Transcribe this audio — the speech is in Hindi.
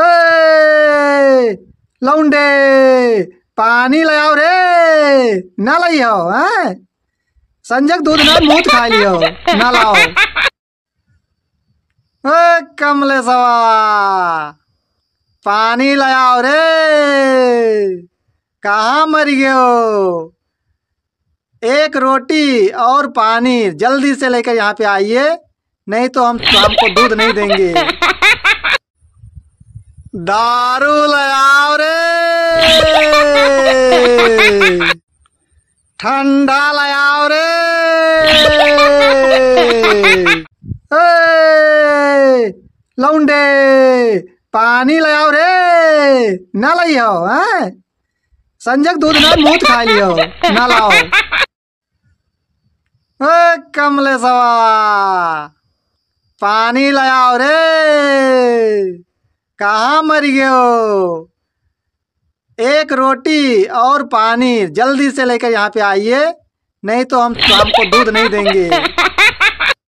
ए लौंडे पानी लगाओ रे ना लई हो हैं संजक दूध ना मूत खा लियो ना लाओ ए कमले सवा पानी लगाओ रे कहा मर गये हो एक रोटी और पानी जल्दी से लेकर यहाँ पे आइए नहीं तो हम आपको तो दूध नहीं देंगे दारू लगाओ रे ठंडा लगाओ रे लौंडे पानी लगाओ रे ना लियो हैं संजक दूध ना मूत खा लियो ना लाओ कमले सवा पानी लगाओ रे कहाँ मर गए हो एक रोटी और पानी जल्दी से लेकर यहाँ पे आइए नहीं तो हम आपको तो दूध नहीं देंगे